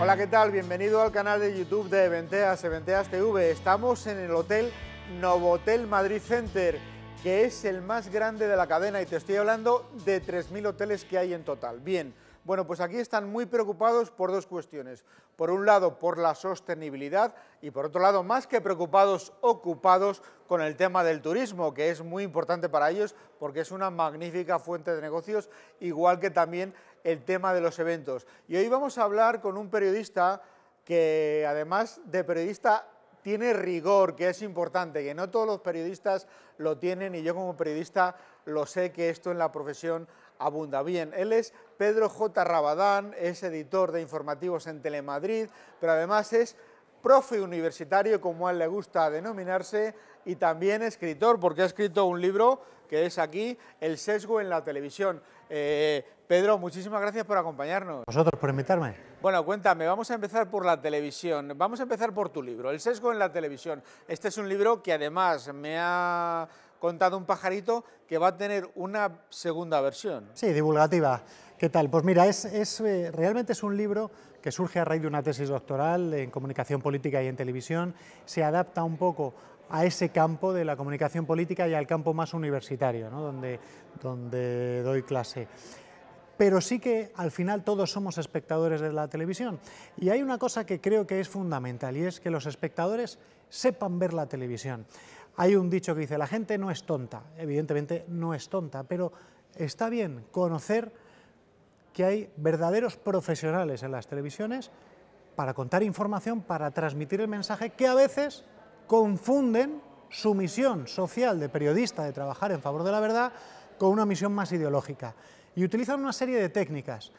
Hola, ¿qué tal? Bienvenido al canal de YouTube de Eventeas, Eventeas TV. Estamos en el Hotel Novotel Madrid Center, que es el más grande de la cadena y te estoy hablando de 3.000 hoteles que hay en total. Bien, bueno, pues aquí están muy preocupados por dos cuestiones. Por un lado, por la sostenibilidad y por otro lado, más que preocupados, ocupados con el tema del turismo, que es muy importante para ellos porque es una magnífica fuente de negocios, igual que también el tema de los eventos. Y hoy vamos a hablar con un periodista que además de periodista tiene rigor, que es importante, que no todos los periodistas lo tienen y yo como periodista lo sé que esto en la profesión abunda bien. Él es Pedro J. Rabadán, es editor de informativos en Telemadrid, pero además es profe universitario, como a él le gusta denominarse, y también escritor, porque ha escrito un libro que es aquí, El sesgo en la televisión. Eh, Pedro, muchísimas gracias por acompañarnos. Vosotros por invitarme. Bueno, cuéntame, vamos a empezar por la televisión. Vamos a empezar por tu libro, El sesgo en la televisión. Este es un libro que además me ha contado un pajarito que va a tener una segunda versión. Sí, divulgativa. ¿Qué tal? Pues mira, es, eh, realmente es un libro que surge a raíz de una tesis doctoral en comunicación política y en televisión. Se adapta un poco a ese campo de la comunicación política y al campo más universitario, donde, donde doy clase pero sí que al final todos somos espectadores de la televisión. Y hay una cosa que creo que es fundamental y es que los espectadores sepan ver la televisión. Hay un dicho que dice, la gente no es tonta, evidentemente no es tonta, pero está bien conocer que hay verdaderos profesionales en las televisiones para contar información, para transmitir el mensaje, que a veces confunden su misión social de periodista, de trabajar en favor de la verdad, con una misión más ideológica. Y utilizan una serie de técnicas,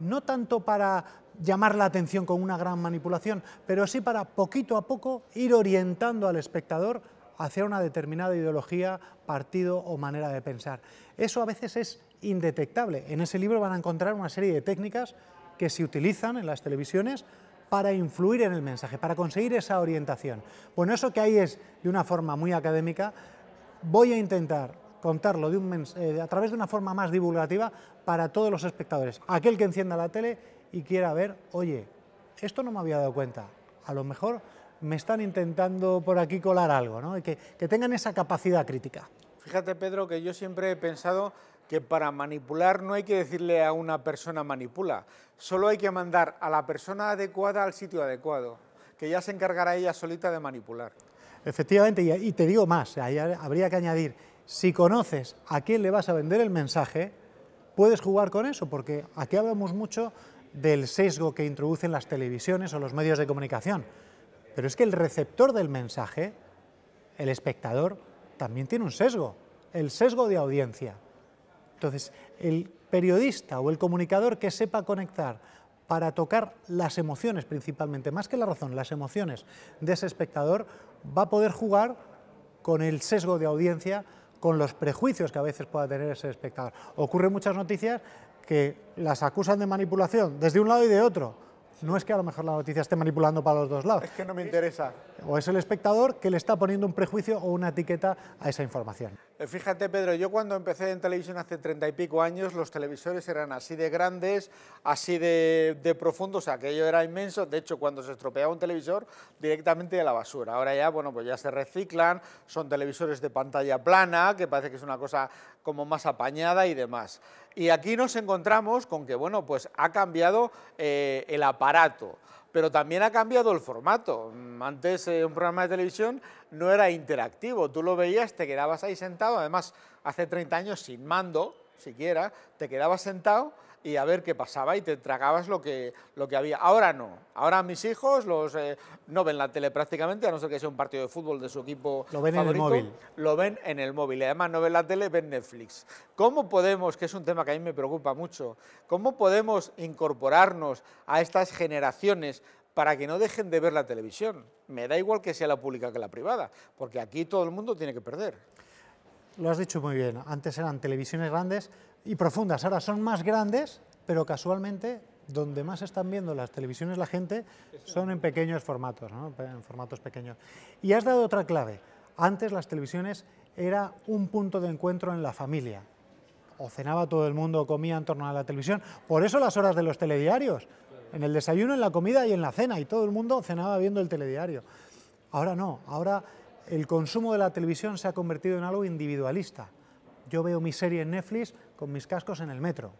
no tanto para llamar la atención con una gran manipulación, pero sí para poquito a poco ir orientando al espectador hacia una determinada ideología, partido o manera de pensar. Eso a veces es indetectable. En ese libro van a encontrar una serie de técnicas que se utilizan en las televisiones para influir en el mensaje, para conseguir esa orientación. Bueno, eso que hay es de una forma muy académica. Voy a intentar contarlo eh, a través de una forma más divulgativa para todos los espectadores. Aquel que encienda la tele y quiera ver, oye, esto no me había dado cuenta. A lo mejor me están intentando por aquí colar algo, ¿no? que, que tengan esa capacidad crítica. Fíjate, Pedro, que yo siempre he pensado que para manipular no hay que decirle a una persona manipula, solo hay que mandar a la persona adecuada al sitio adecuado, que ya se encargará ella solita de manipular. Efectivamente, y, te digo más, habría que añadir, si conoces a quién le vas a vender el mensaje, puedes jugar con eso, porque aquí hablamos mucho del sesgo que introducen las televisiones o los medios de comunicación. Pero es que el receptor del mensaje, el espectador, también tiene un sesgo, el sesgo de audiencia. Entonces, el periodista o el comunicador que sepa conectar para tocar las emociones principalmente, más que la razón, las emociones de ese espectador, va a poder jugar con el sesgo de audiencia, con los prejuicios que a veces pueda tener ese espectador. Ocurren muchas noticias que las acusan de manipulación desde un lado y de otro no es que a lo mejor la noticia esté manipulando para los dos lados. Es que no me interesa. O es el espectador que le está poniendo un prejuicio o una etiqueta a esa información. Eh, fíjate, Pedro, yo cuando empecé en televisión hace treinta y pico años, los televisores eran así de grandes, así de, profundos, o sea, aquello era inmenso. De hecho, cuando se estropeaba un televisor, directamente de la basura. Ahora ya, bueno, pues ya se reciclan, son televisores de pantalla plana, que parece que es una cosa como más apañada y demás. Y aquí nos encontramos con que, bueno, pues ha cambiado eh, el aparato, pero también ha cambiado el formato. Mm, antes eh, un programa de televisión no era interactivo, tú lo veías, te quedabas ahí sentado, además hace 30 años sin mando siquiera, te quedabas sentado y a ver qué pasaba y te tragabas lo que, lo que había. Ahora no. Ahora mis hijos los eh, no ven la tele prácticamente, a no ser que sea un partido de fútbol de su equipo. Lo ven en el móvil. Lo ven en el móvil. además no ven la tele, ven Netflix. ¿Cómo podemos, que es un tema que a mí me preocupa mucho, cómo podemos incorporarnos a estas generaciones para que no dejen de ver la televisión? Me da igual que sea la pública que la privada, porque aquí todo el mundo tiene que perder. Lo has dicho muy bien. Antes eran televisiones grandes, y profundas. Ahora son más grandes, pero casualmente donde más están viendo las televisiones la gente son en pequeños formatos, en formatos pequeños. Y has dado otra clave. Antes las televisiones era un punto de encuentro en la familia. O cenaba todo el mundo, o comía en torno a la televisión. Por eso las horas de los telediarios. En el desayuno, en la comida y en la cena. Y todo el mundo cenaba viendo el telediario. Ahora no. Ahora el consumo de la televisión se ha convertido en algo individualista yo veo mi serie en Netflix con mis cascos en el metro.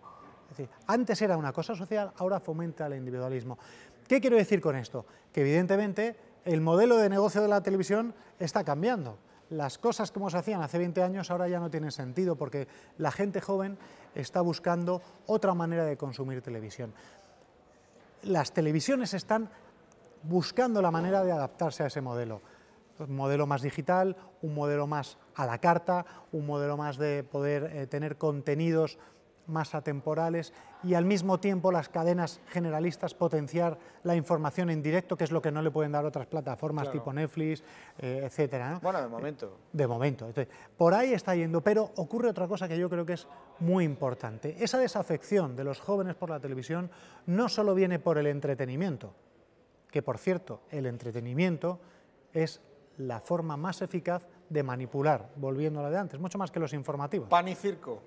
antes era una cosa social, ahora fomenta el individualismo. ¿Qué quiero decir con esto? Que evidentemente el modelo de negocio de la televisión está cambiando. Las cosas como se hacían hace 20 años ahora ya no tienen sentido porque la gente joven está buscando otra manera de consumir televisión. Las televisiones están buscando la manera de adaptarse a ese modelo. Un modelo más digital, un modelo más a la carta, un modelo más de poder eh, tener contenidos más atemporales y al mismo tiempo las cadenas generalistas potenciar la información en directo, que es lo que no le pueden dar otras plataformas tipo Netflix, etc. Eh, etcétera. Bueno, de eh, momento. De momento. por ahí está yendo, pero ocurre otra cosa que yo creo que es muy importante. Esa desafección de los jóvenes por la televisión no solo viene por el entretenimiento, que por cierto, el entretenimiento es la forma más eficaz de manipular, volviendo a lo de antes, mucho más que los informativos. Pan y circo.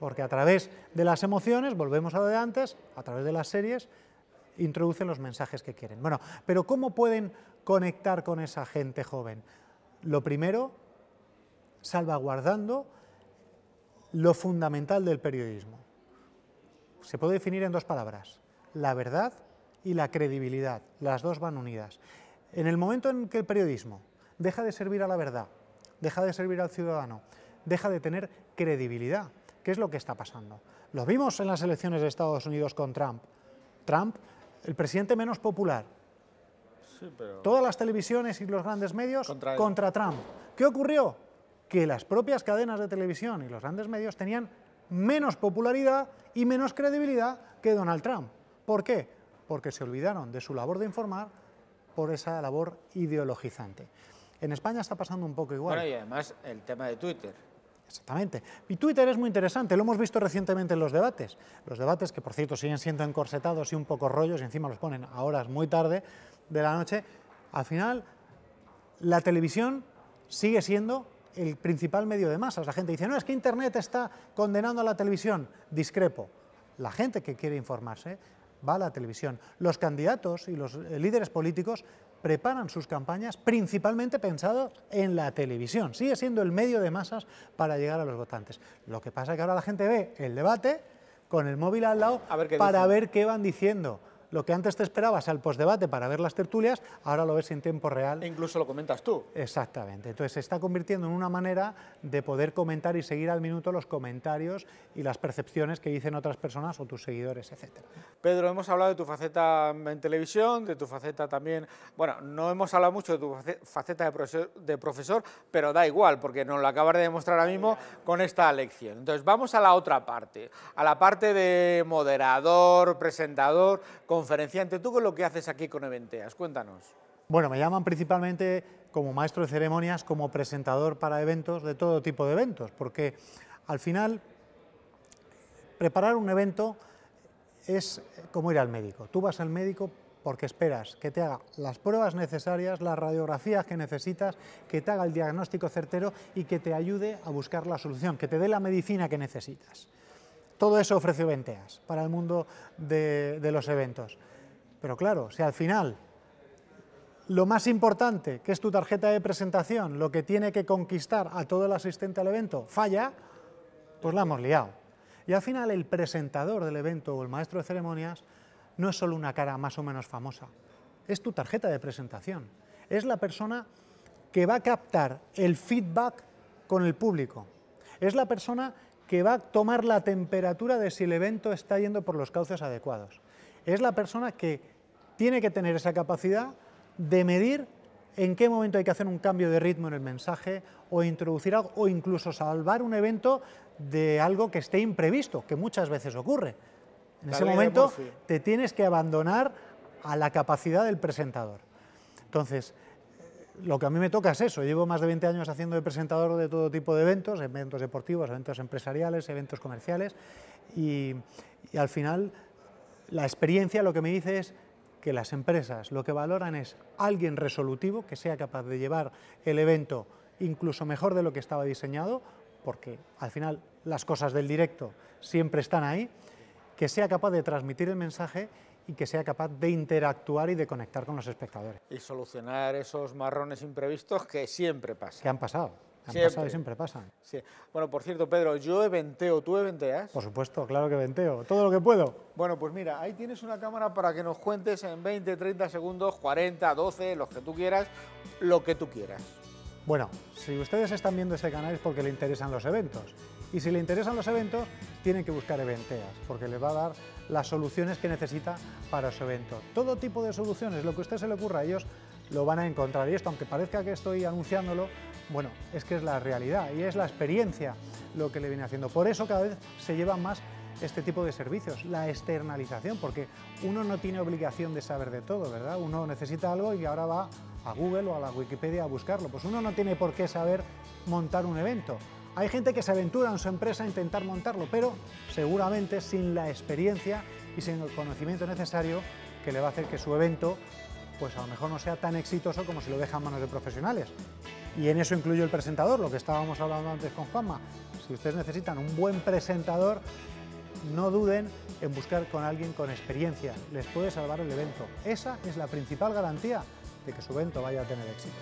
porque a través de las emociones, volvemos a lo de antes, a través de las series, introducen los mensajes que quieren. Bueno, pero ¿cómo pueden conectar con esa gente joven? Lo primero, salvaguardando lo fundamental del periodismo. Se puede definir en dos palabras, la verdad y la credibilidad, las dos van unidas. En el momento en que el periodismo deja de servir a la verdad deja de servir al ciudadano, deja de tener credibilidad. ¿Qué es lo que está pasando? Lo vimos en las elecciones de Estados Unidos con Trump. Trump, el presidente menos popular. Todas las televisiones y los grandes medios contra, contra Trump. ¿Qué ocurrió? Que las propias cadenas de televisión y los grandes medios tenían menos popularidad y menos credibilidad que Donald Trump. ¿Por qué? Porque se olvidaron de su labor de informar por esa labor ideologizante. En España está pasando un poco igual. y además el tema de Twitter. Exactamente. Y Twitter es muy interesante, lo hemos visto recientemente en los debates. Los debates que, por cierto, siguen siendo encorsetados y un poco rollos, y encima los ponen a horas muy tarde de la noche. Al final, la televisión sigue siendo el principal medio de masas. La gente dice, no, es que Internet está condenando a la televisión. Discrepo. La gente que quiere informarse va a la televisión. Los candidatos y los eh, líderes políticos preparan sus campañas principalmente pensado en la televisión. Sigue siendo el medio de masas para llegar a los votantes. Lo que pasa es que ahora la gente ve el debate con el móvil al lado para ver qué van diciendo lo que antes te esperabas al postdebate para ver las tertulias, ahora lo ves en tiempo real. E incluso lo comentas tú. Exactamente. Entonces se está convirtiendo en una manera de poder comentar y seguir al minuto los comentarios y las percepciones que dicen otras personas o tus seguidores, etc. Pedro, hemos hablado de tu faceta en televisión, de tu faceta también... Bueno, no hemos hablado mucho de tu faceta de profesor, pero da igual, porque nos lo acabas de demostrar ahora mismo con esta lección. Entonces vamos a la otra parte, a la parte de moderador, presentador... Conferenciante, ¿tú con lo que haces aquí con Eventeas? Cuéntanos. Bueno, me llaman principalmente como maestro de ceremonias, como presentador para eventos, de todo tipo de eventos, porque al final preparar un evento es como ir al médico. Tú vas al médico porque esperas que te haga las pruebas necesarias, las radiografías que necesitas, que te haga el diagnóstico certero y que te ayude a buscar la solución, que te dé la medicina que necesitas. Todo eso ofrece venteas para el mundo de, de los eventos. Pero claro, si al final lo más importante, que es tu tarjeta de presentación, lo que tiene que conquistar a todo el asistente al evento, falla, pues la hemos liado. Y al final el presentador del evento o el maestro de ceremonias no es solo una cara más o menos famosa, es tu tarjeta de presentación, es la persona que va a captar el feedback con el público, es la persona que va a tomar la temperatura de si el evento está yendo por los cauces adecuados. Es la persona que tiene que tener esa capacidad de medir en qué momento hay que hacer un cambio de ritmo en el mensaje o introducir algo o incluso salvar un evento de algo que esté imprevisto, que muchas veces ocurre. En ese momento te tienes que abandonar a la capacidad del presentador. Entonces, lo que a mí me toca es eso. Llevo más de 20 años haciendo de presentador de todo tipo de eventos, eventos deportivos, eventos empresariales, eventos comerciales, y, al final la experiencia lo que me dice es que las empresas lo que valoran es alguien resolutivo que sea capaz de llevar el evento incluso mejor de lo que estaba diseñado, porque al final las cosas del directo siempre están ahí, que sea capaz de transmitir el mensaje y que sea capaz de interactuar y de conectar con los espectadores. Y solucionar esos marrones imprevistos que siempre pasan. Que han pasado. Han siempre. pasado y siempre pasan. Sí. Bueno, por cierto, Pedro, yo eventeo, ¿tú eventeas? Por supuesto, claro que eventeo, todo lo que puedo. Bueno, pues mira, ahí tienes una cámara para que nos cuentes en 20, 30 segundos, 40, 12, los que tú quieras, lo que tú quieras. Bueno, si ustedes están viendo ese canal es porque le interesan los eventos. Y si le interesan los eventos, tienen que buscar Eventeas, porque les va a dar las soluciones que necesita para su evento. Todo tipo de soluciones, lo que a usted se le ocurra a ellos, lo van a encontrar. Y esto, aunque parezca que estoy anunciándolo, bueno, es que es la realidad y es la experiencia lo que le viene haciendo. Por eso cada vez se lleva más este tipo de servicios, la externalización, porque uno no tiene obligación de saber de todo, ¿verdad? Uno necesita algo y ahora va a Google o a la Wikipedia a buscarlo. Pues uno no tiene por qué saber montar un evento. Hay gente que se aventura en su empresa a intentar montarlo, pero seguramente sin la experiencia y sin el conocimiento necesario que le va a hacer que su evento pues a lo mejor no sea tan exitoso como si lo deja en manos de profesionales. Y en eso incluyo el presentador, lo que estábamos hablando antes con Juanma. Si ustedes necesitan un buen presentador, no duden en buscar con alguien con experiencia. Les puede salvar el evento. Esa es la principal garantía de que su evento vaya a tener éxito.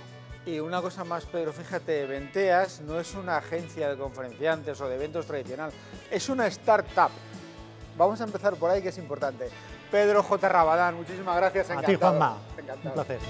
Y una cosa más, Pedro, fíjate, Venteas no es una agencia de conferenciantes o de eventos tradicional, es una startup. Vamos a empezar por ahí, que es importante. Pedro J. Rabadán, muchísimas gracias. Encantado. A Encantado. Un placer.